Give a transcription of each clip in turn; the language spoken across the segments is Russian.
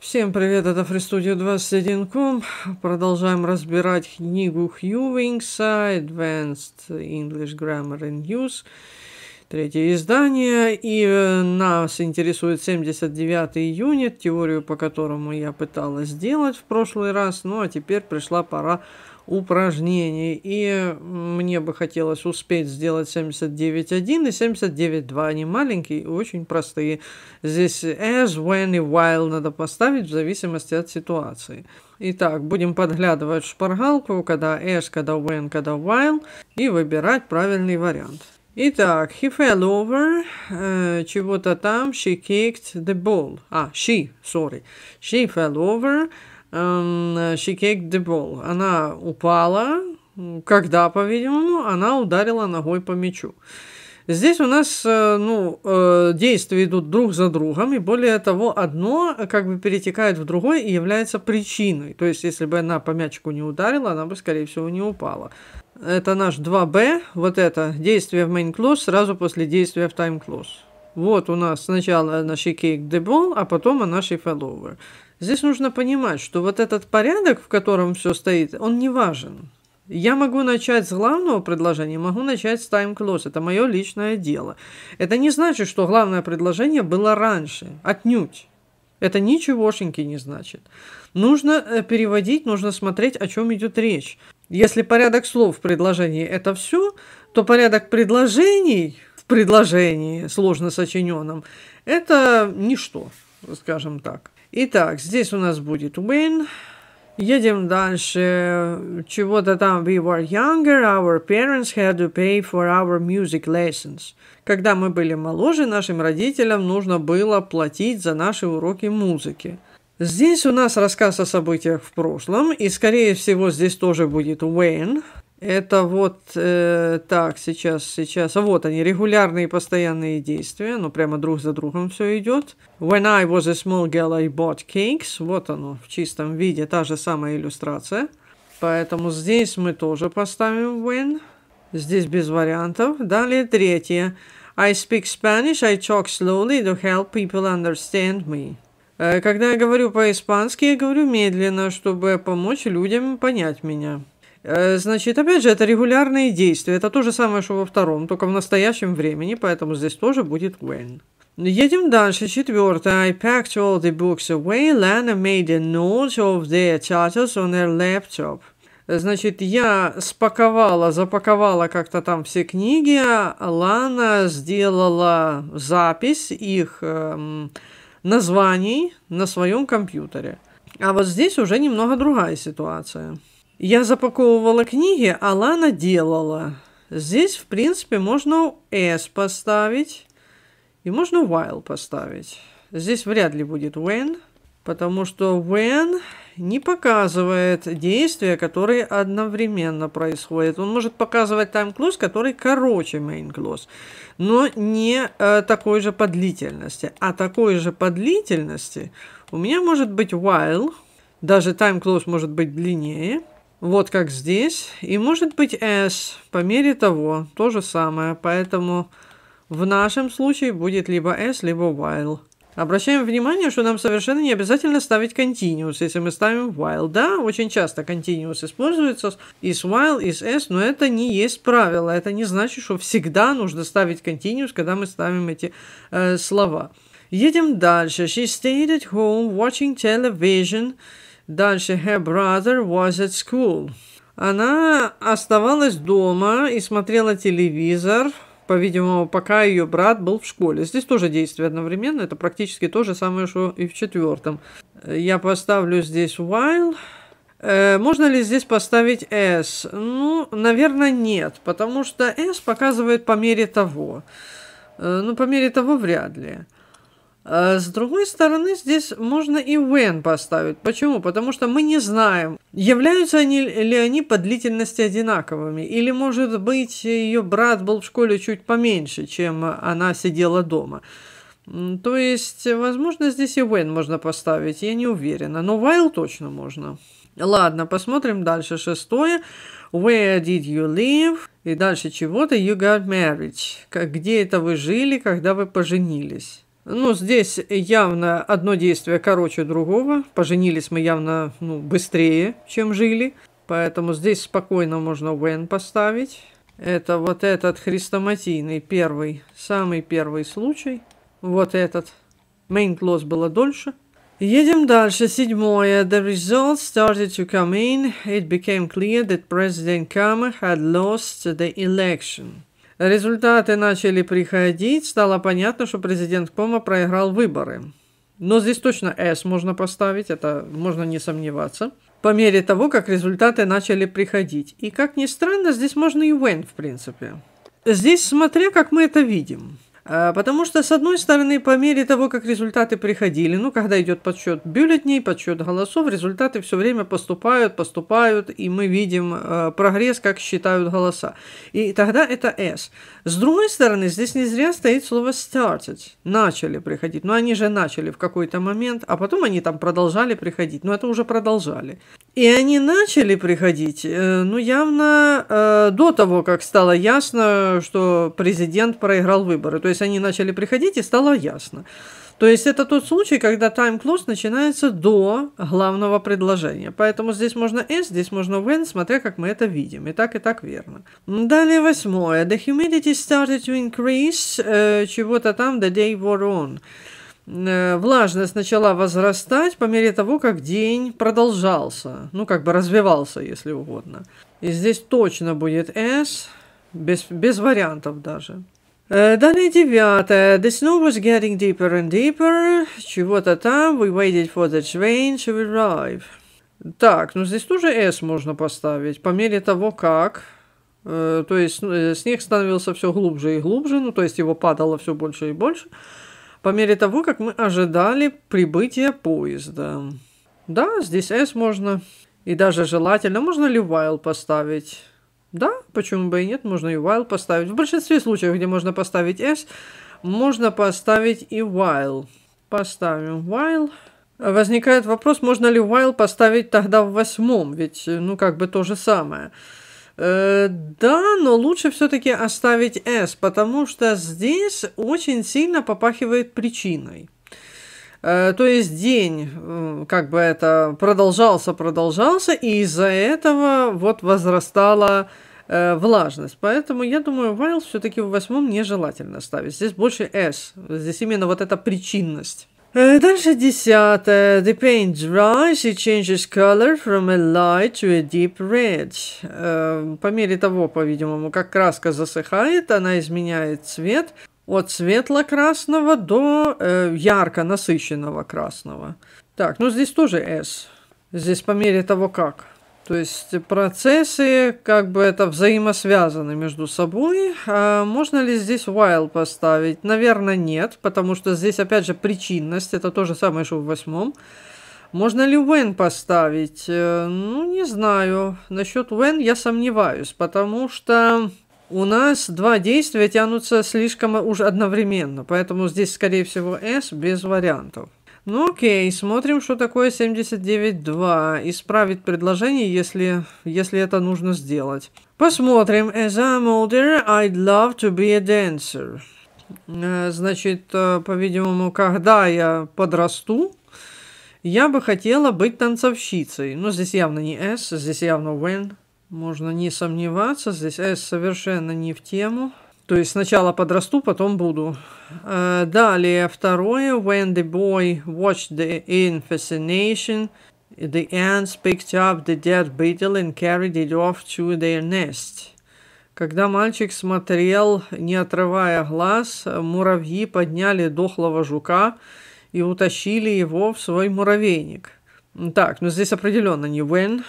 Всем привет, это FreeStudio 21.com. Продолжаем разбирать книгу Хьювингса Advanced English Grammar in Use. Третье издание. И э, нас интересует 79 июня, теорию по которому я пыталась сделать в прошлый раз. Ну а теперь пришла пора упражнений. И мне бы хотелось успеть сделать 79.1 и 79.2. Они маленькие и очень простые. Здесь as, when и while надо поставить в зависимости от ситуации. Итак, будем подглядывать шпаргалку, когда as, когда when, когда while, и выбирать правильный вариант. Итак, he fell over, э, чего-то там, she kicked the ball. А, she, sorry. She fell over, Шикек эм, Дебол. Она упала, когда, по-видимому, она ударила ногой по мячу. Здесь у нас э, ну, э, действия идут друг за другом, и более того, одно э, как бы перетекает в другое и является причиной. То есть, если бы она по мячику не ударила, она бы, скорее всего, не упала. Это наш 2b, вот это действие в main close сразу после действия в time close. Вот у нас сначала наш кейк дебол, а потом наши фэлловер. Здесь нужно понимать, что вот этот порядок, в котором все стоит, он не важен. Я могу начать с главного предложения, могу начать с time close. Это мое личное дело. Это не значит, что главное предложение было раньше. Отнюдь. Это ничегошеньки не значит. Нужно э, переводить, нужно смотреть, о чем идет речь. Если порядок слов в предложении – это все, то порядок предложений в предложении, сложно сочиненном, это ничто, скажем так. Итак, здесь у нас будет win. Едем дальше. Чего-то там. We were younger, our parents had to pay for our music lessons. Когда мы были моложе, нашим родителям нужно было платить за наши уроки музыки. Здесь у нас рассказ о событиях в прошлом, и, скорее всего, здесь тоже будет when. Это вот э, так, сейчас, сейчас. А вот они, регулярные постоянные действия. Ну, прямо друг за другом все идет. When I was a small girl, I bought cakes. Вот оно, в чистом виде, та же самая иллюстрация. Поэтому здесь мы тоже поставим when. Здесь без вариантов. Далее третье. I speak Spanish, I talk slowly to help people understand me. Э, когда я говорю по-испански, я говорю медленно, чтобы помочь людям понять меня. Э, значит, опять же, это регулярные действия. Это то же самое, что во втором, только в настоящем времени, поэтому здесь тоже будет when. Едем дальше. Четвертое. I packed all the books away. Lana made a note of the titles on her laptop. Значит, я спаковала, запаковала как-то там все книги. Лана сделала запись их эм, названий на своем компьютере. А вот здесь уже немного другая ситуация. Я запаковывала книги, а Лана делала. Здесь, в принципе, можно S поставить и можно while поставить. Здесь вряд ли будет when, потому что when не показывает действия, которые одновременно происходят. Он может показывать time-clause, который короче main-clause, но не э, такой же по длительности. А такой же по длительности у меня может быть while, даже time-clause может быть длиннее – вот как здесь. И может быть s по мере того. То же самое. Поэтому в нашем случае будет либо s, либо while. Обращаем внимание, что нам совершенно не обязательно ставить continuous, если мы ставим while. Да, очень часто continuous используется и с while, и с s, но это не есть правило. Это не значит, что всегда нужно ставить continuous, когда мы ставим эти э, слова. Едем дальше. She stayed at home watching television. Дальше her brother was at school. Она оставалась дома и смотрела телевизор, по-видимому, пока ее брат был в школе. Здесь тоже действие одновременно, это практически то же самое, что и в четвертом. Я поставлю здесь while. Э, можно ли здесь поставить S? Ну, наверное, нет, потому что S показывает по мере того. Э, ну, по мере того вряд ли. А с другой стороны, здесь можно и when поставить. Почему? Потому что мы не знаем, являются они, ли они по длительности одинаковыми. Или, может быть, ее брат был в школе чуть поменьше, чем она сидела дома. То есть, возможно, здесь и when можно поставить, я не уверена. Но while точно можно. Ладно, посмотрим дальше. Шестое. Where did you live? И дальше чего-то you got married. Где это вы жили, когда вы поженились? Ну, здесь явно одно действие короче другого. Поженились мы явно ну, быстрее, чем жили. Поэтому здесь спокойно можно Вен поставить. Это вот этот хрестоматийный первый, самый первый случай. Вот этот. Main loss было дольше. Едем дальше. Седьмое. The results started to come in. It became clear that President Kama had lost the election. Результаты начали приходить, стало понятно, что президент Кома проиграл выборы. Но здесь точно S можно поставить, это можно не сомневаться. По мере того, как результаты начали приходить. И как ни странно, здесь можно и when, в принципе. Здесь смотря, как мы это видим. А, потому что, с одной стороны, по мере того, как результаты приходили, ну, когда идет подсчет бюллетней, подсчет голосов, результаты все время поступают, поступают, и мы видим э, прогресс, как считают голоса. И тогда это S. С другой стороны, здесь не зря стоит слово started. Начали приходить. Но ну, они же начали в какой-то момент, а потом они там продолжали приходить. Но ну, это уже продолжали. И они начали приходить, э, ну, явно э, до того, как стало ясно, что президент проиграл выборы. То есть они начали приходить, и стало ясно. То есть это тот случай, когда тайм-клосс начинается до главного предложения. Поэтому здесь можно S, здесь можно when, смотря как мы это видим. И так, и так верно. Далее восьмое. The humidity started to increase, э, чего-то там, the day wore on. Э, влажность начала возрастать по мере того, как день продолжался, ну, как бы развивался, если угодно. И здесь точно будет S, без, без вариантов даже. Э, далее девятое. The snow was getting deeper and deeper. Чего-то там. We waited for the train to arrive. Так, ну здесь тоже S можно поставить. По мере того, как... Э, то есть э, снег становился все глубже и глубже. Ну, то есть его падало все больше и больше по мере того, как мы ожидали прибытия поезда. Да, здесь S можно. И даже желательно, можно ли while поставить. Да, почему бы и нет, можно и while поставить. В большинстве случаев, где можно поставить S, можно поставить и while. Поставим while. Возникает вопрос, можно ли while поставить тогда в восьмом, ведь ну как бы то же самое. Э, да, но лучше все-таки оставить S, потому что здесь очень сильно попахивает причиной. Э, то есть день, как бы это продолжался, продолжался, и из-за этого вот возрастала э, влажность. Поэтому я думаю, Вайлд все-таки в восьмом нежелательно ставить. Здесь больше S. Здесь именно вот эта причинность. Э, дальше десятое. The paint dries, it changes color from a light to a deep red. Эм, по мере того, по-видимому, как краска засыхает, она изменяет цвет от светло-красного до э, ярко-насыщенного красного. Так, ну здесь тоже S. Здесь по мере того, как. То есть процессы как бы это взаимосвязаны между собой. А можно ли здесь while поставить? Наверное, нет, потому что здесь опять же причинность, это то же самое, что в восьмом. Можно ли when поставить? Э, ну, не знаю. Насчет when я сомневаюсь, потому что у нас два действия тянутся слишком уж одновременно, поэтому здесь, скорее всего, s без вариантов. Ну окей, смотрим, что такое 79.2. Исправить предложение, если, если это нужно сделать. Посмотрим. As I'm older, I'd love to be a dancer. Э, значит, э, по-видимому, когда я подрасту, я бы хотела быть танцовщицей. Но здесь явно не S, здесь явно when. Можно не сомневаться, здесь S совершенно не в тему. То есть сначала подрасту, потом буду. Э, далее второе. When the boy watched the infestation, the ants picked up the dead beetle and carried it off to their nest. Когда мальчик смотрел, не отрывая глаз, муравьи подняли дохлого жука и утащили его в свой муравейник. Так, но ну здесь определенно не when,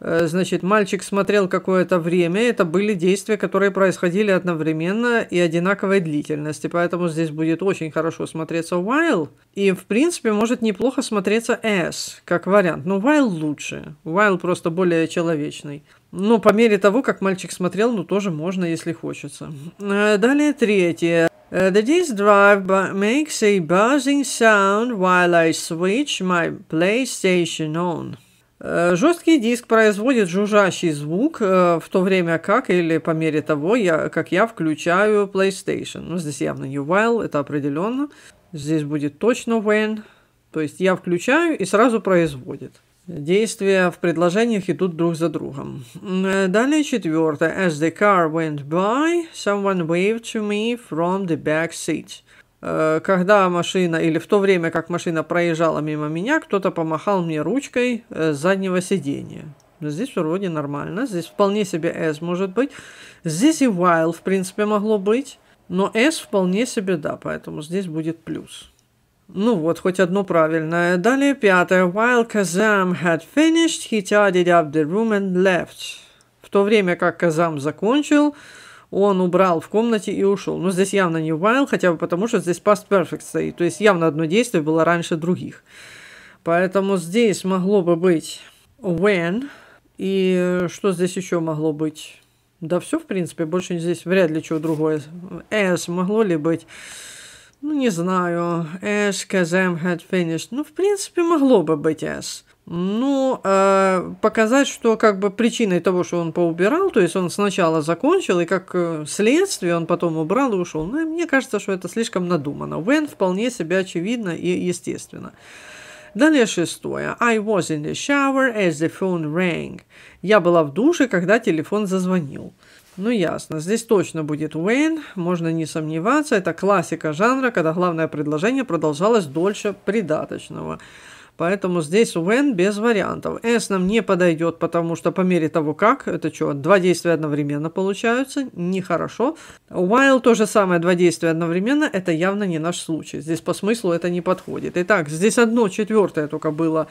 Э, значит, мальчик смотрел какое-то время, это были действия, которые происходили одновременно и одинаковой длительности, поэтому здесь будет очень хорошо смотреться while, и, в принципе, может неплохо смотреться as, как вариант, но while лучше, while просто более человечный. Но по мере того, как мальчик смотрел, ну тоже можно, если хочется. Э, далее третье. Э, the disc drive makes a buzzing sound while I switch my PlayStation on. Э, жесткий диск производит жужжащий звук, э, в то время как или по мере того, я, как я включаю PlayStation. Ну, здесь явно не while, это определенно. Здесь будет точно when. То есть я включаю и сразу производит. Действия в предложениях идут друг за другом. Э, далее четвертое. As the car went by, someone waved to me from the back seat. Э, когда машина, или в то время, как машина проезжала мимо меня, кто-то помахал мне ручкой э, с заднего сидения. Здесь вроде нормально, здесь вполне себе S может быть. Здесь и while, в принципе, могло быть, но S вполне себе да, поэтому здесь будет плюс. Ну вот, хоть одно правильное. Далее пятое. While Kazam had finished, he tidied up the room and left. В то время как Казам закончил, он убрал в комнате и ушел. Но ну, здесь явно не убавил, хотя бы потому, что здесь past perfect стоит. То есть явно одно действие было раньше других. Поэтому здесь могло бы быть when. И что здесь еще могло быть? Да все, в принципе, больше здесь вряд ли чего другое. As могло ли быть? Ну, не знаю. As Kazam had finished. Ну, в принципе, могло бы быть as. Ну, э, показать, что как бы причиной того, что он поубирал, то есть он сначала закончил, и как э, следствие он потом убрал и ушел. Ну, мне кажется, что это слишком надумано. When вполне себе очевидно и естественно. Далее шестое. I was in the shower as the phone rang. Я была в душе, когда телефон зазвонил. Ну, ясно. Здесь точно будет when, можно не сомневаться. Это классика жанра, когда главное предложение продолжалось дольше придаточного. Поэтому здесь when без вариантов. S нам не подойдет, потому что по мере того как, это что, два действия одновременно получаются, нехорошо. While то же самое, два действия одновременно, это явно не наш случай. Здесь по смыслу это не подходит. Итак, здесь одно четвертое только было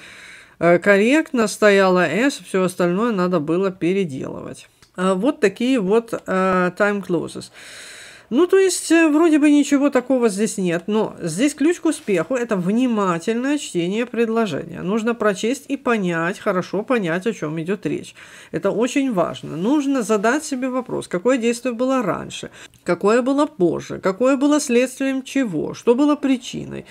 э, корректно, стояло S, все остальное надо было переделывать. Э, вот такие вот э, time clauses. Ну, то есть, э, вроде бы ничего такого здесь нет, но здесь ключ к успеху – это внимательное чтение предложения. Нужно прочесть и понять, хорошо понять, о чем идет речь. Это очень важно. Нужно задать себе вопрос, какое действие было раньше, какое было позже, какое было следствием чего, что было причиной.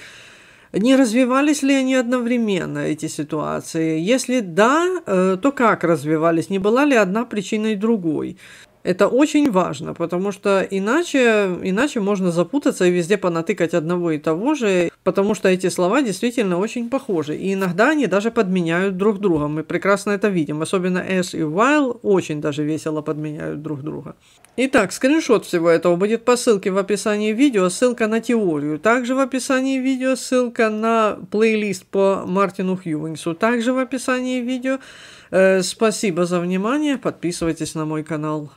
Не развивались ли они одновременно, эти ситуации? Если да, э, то как развивались? Не была ли одна причиной другой? Это очень важно, потому что иначе, иначе можно запутаться и везде понатыкать одного и того же, потому что эти слова действительно очень похожи. И иногда они даже подменяют друг друга. Мы прекрасно это видим. Особенно as и while очень даже весело подменяют друг друга. Итак, скриншот всего этого будет по ссылке в описании видео, ссылка на теорию. Также в описании видео ссылка на плейлист по Мартину Хьюингсу. Также в описании видео. Э, спасибо за внимание. Подписывайтесь на мой канал.